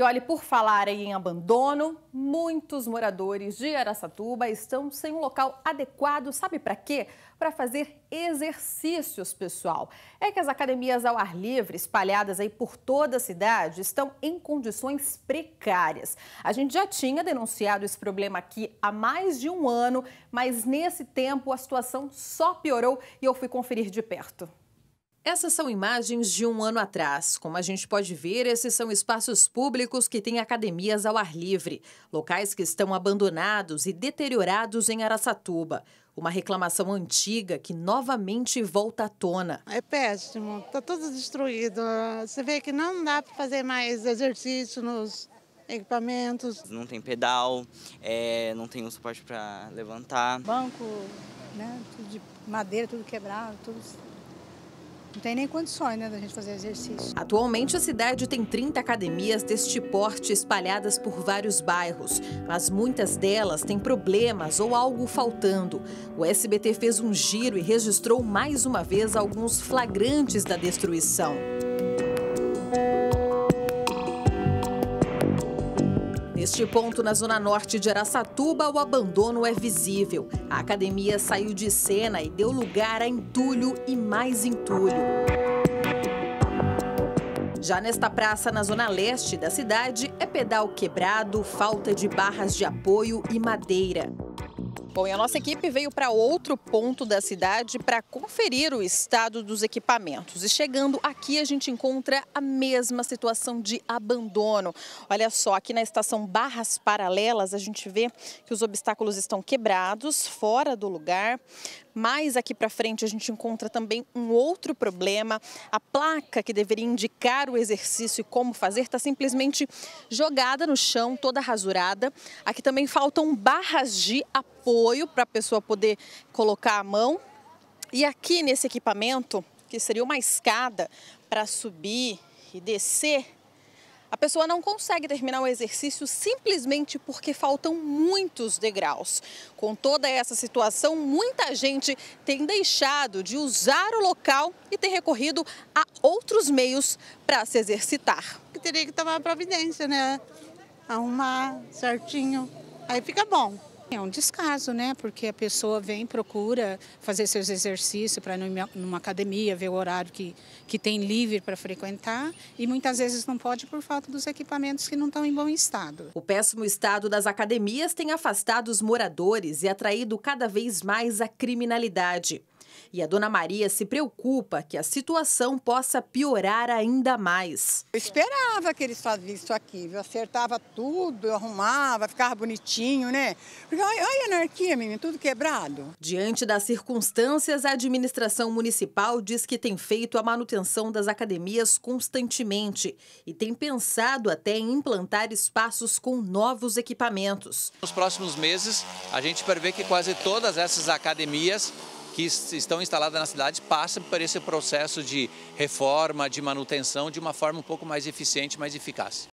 E olhe, por falar em abandono, muitos moradores de Araçatuba estão sem um local adequado, sabe para quê? Para fazer exercícios, pessoal. É que as academias ao ar livre, espalhadas aí por toda a cidade, estão em condições precárias. A gente já tinha denunciado esse problema aqui há mais de um ano, mas nesse tempo a situação só piorou e eu fui conferir de perto. Essas são imagens de um ano atrás. Como a gente pode ver, esses são espaços públicos que têm academias ao ar livre, locais que estão abandonados e deteriorados em Araçatuba. Uma reclamação antiga que novamente volta à tona. É péssimo, está tudo destruído. Você vê que não dá para fazer mais exercício nos equipamentos. Não tem pedal, é, não tem um suporte para levantar. Banco, né, tudo de madeira, tudo quebrado, tudo não tem nem condições né, da gente fazer exercício. Atualmente, a cidade tem 30 academias deste porte espalhadas por vários bairros, mas muitas delas têm problemas ou algo faltando. O SBT fez um giro e registrou mais uma vez alguns flagrantes da destruição. Neste ponto, na zona norte de Araçatuba, o abandono é visível. A academia saiu de cena e deu lugar a entulho e mais entulho. Já nesta praça, na zona leste da cidade, é pedal quebrado, falta de barras de apoio e madeira. Bom, e a nossa equipe veio para outro ponto da cidade para conferir o estado dos equipamentos. E chegando aqui, a gente encontra a mesma situação de abandono. Olha só, aqui na estação Barras Paralelas, a gente vê que os obstáculos estão quebrados, fora do lugar. Mais aqui para frente, a gente encontra também um outro problema. A placa que deveria indicar o exercício e como fazer está simplesmente jogada no chão, toda rasurada. Aqui também faltam barras de apoio apoio para a pessoa poder colocar a mão. E aqui nesse equipamento, que seria uma escada para subir e descer, a pessoa não consegue terminar o exercício simplesmente porque faltam muitos degraus. Com toda essa situação, muita gente tem deixado de usar o local e tem recorrido a outros meios para se exercitar. Teria que tomar providência, né? Arrumar certinho. Aí fica bom. É um descaso, né? Porque a pessoa vem, procura fazer seus exercícios para ir numa academia, ver o horário que, que tem livre para frequentar e muitas vezes não pode por falta dos equipamentos que não estão em bom estado. O péssimo estado das academias tem afastado os moradores e atraído cada vez mais a criminalidade. E a dona Maria se preocupa que a situação possa piorar ainda mais. Eu esperava que eles faziam isso aqui, eu acertava tudo, eu arrumava, ficava bonitinho, né? Porque olha, olha a anarquia, menino, tudo quebrado. Diante das circunstâncias, a administração municipal diz que tem feito a manutenção das academias constantemente e tem pensado até em implantar espaços com novos equipamentos. Nos próximos meses, a gente prevê que quase todas essas academias que estão instaladas na cidade passam por esse processo de reforma, de manutenção de uma forma um pouco mais eficiente, mais eficaz.